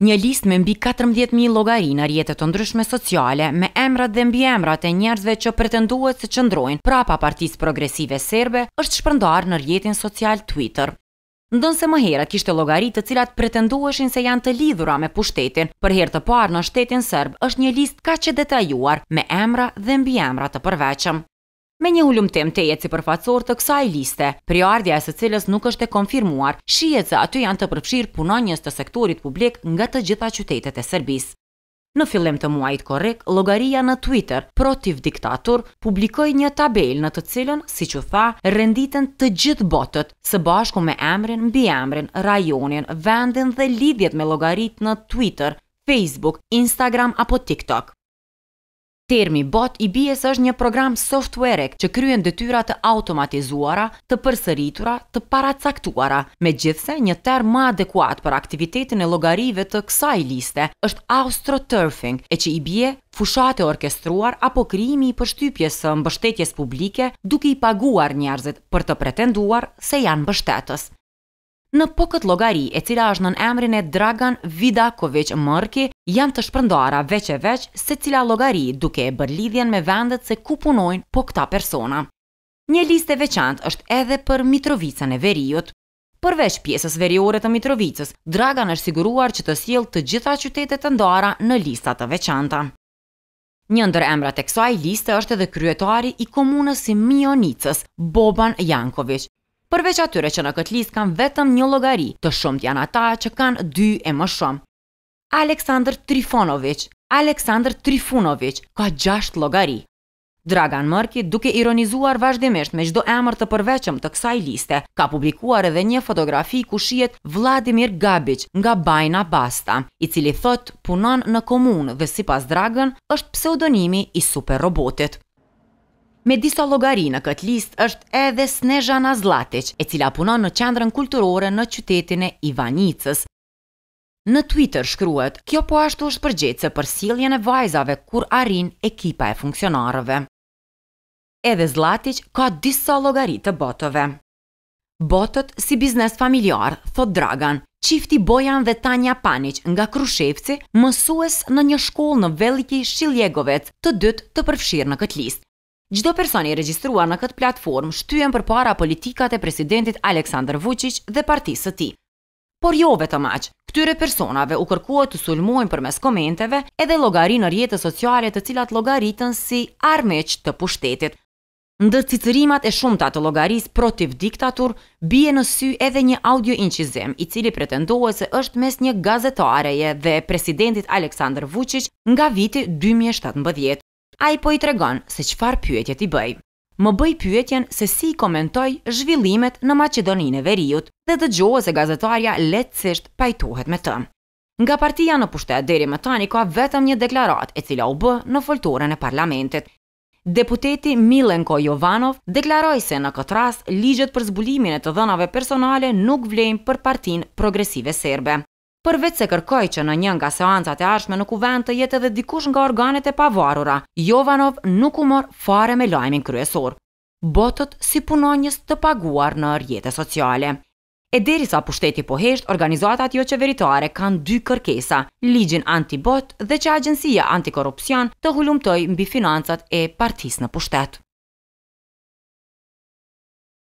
Një list me mbi 14.000 logari në rjetët të ndryshme sociale me emrat dhe mbi emrat e njerëzve që pretenduat se qëndrojnë prapa partisë progresive serbe është shpërndar në rjetin social Twitter. Ndënë se më herët kishtë logaritë të cilat pretenduashin se janë të lidhura me pushtetin, për herë të parë në shtetin sërbë është një list ka që detajuar me emra dhe mbi emra të përveqëm me një ullumtim të jetë si përfacor të kësaj liste, priardja e së cilës nuk është e konfirmuar, shijet se aty janë të përfshirë punonjës të sektorit publik nga të gjitha qytetet e Serbis. Në fillim të muajt korek, logaria në Twitter, protiv diktatur, publikoj një tabel në të cilën, si që tha, renditen të gjithë botët, së bashku me emrin, bi emrin, rajonin, vendin dhe lidhjet me logarit në Twitter, Facebook, Instagram apo TikTok. Termi bot i bies është një program softwarek që kryen dëtyra të automatizuara, të përsëritura, të paracaktuara, me gjithse një term ma adekuat për aktivitetin e logarive të kësaj liste është austroturfing e që i bie fushate orkestruar apo kryimi i përshtypjes së mbështetjes publike duke i paguar njerëzit për të pretenduar se janë mbështetës. Në po këtë logari, e cila është në emrin e Dragan Vidakovic Mërki, janë të shpërndara veç e veç se cila logari duke e bërlidhjen lidhjen me vendet se ku punojnë po këta persona. Një liste veçant është edhe për Mitrovicën e Veriut. Përveç pjesës veriore të Mitrovicës, Dragan është siguruar që të siel të gjitha qytetet të ndara në listat të veçanta. Një ndër emrat e kësaj liste është edhe kryetari i komunës si Mionicës, Boban Jankovic. Përveç atyre që në këtë listë kanë vetëm një llogari, të shumt janë ata që kanë dy e më shumë. Aleksandr Trifonovic, Aleksandr Trifunovic, ka gjasht logari. Dragan Mërki, duke ironizuar vazhdimisht me gjdo emër të përveqëm të kësaj liste, ka publikuar edhe një fotografi ku shiet Vladimir Gabic nga Bajna Basta, i cili thot punon në komunë dhe si pas Dragan është pseudonimi i super robotit. Me disa logari në këtë list është edhe Snezhana Zlatic, e cila punon në qendrën kulturore në qytetin e Ivanicës, Në Twitter shkruhet, kjo po ashtu është përgjecë për siljen e vajzave kur arin ekipa e funksionarëve. Edhe Zlatic ka disa logaritë të botove. Botët si biznes familjar, thot Dragan, qifti Bojan dhe Tanja Panic nga Krushevci, mësues në një shkoll në Veliki Shiljegovec të dytë të përfshirë në këtë listë. Gjdo person i registruar në këtë platform shtyen për para politikat e presidentit Aleksandr Vucic dhe partisë të ti por jo vetë maqë. Këtyre personave u kërkuat të sulmojnë për mes komenteve edhe logari në rjetët sociale të cilat logaritën si armeq të pushtetit. Ndër cicërimat e shumë të atë logaris protiv diktatur, bie në sy edhe një audio inqizem, i cili pretendohet se është mes një gazetareje dhe presidentit Aleksandr Vucic nga viti 2017. A i po i tregon se qëfar pyetje i bëj. Më bëj pyetjen se si i komentoj zhvillimet në Macedoninë e Veriut dhe të gjohë se gazetarja letësisht pajtohet me të. Nga partia në pushtet deri më tani ka vetëm një deklarat e cila u bë në foltoren e parlamentit. Deputeti Milenko Jovanov deklaroj se në këtë ras, ligjet për zbulimin e të dhënave personale nuk vlejmë për partin progresive serbe. Përvec se kërkoj që në njën nga seancat e arshme në kuvent të jetë edhe dikush nga organet e pavarura, Jovanov nuk u mor fare me lajmin kryesor. Botët si punonjës të paguar në rjetë sociale. E deri sa pushteti po hesht, organizatat jo qeveritare kanë dy kërkesa, ligjin antibot dhe që agjensia antikorupcion të hullumtoj mbi financat e partis në pushtet.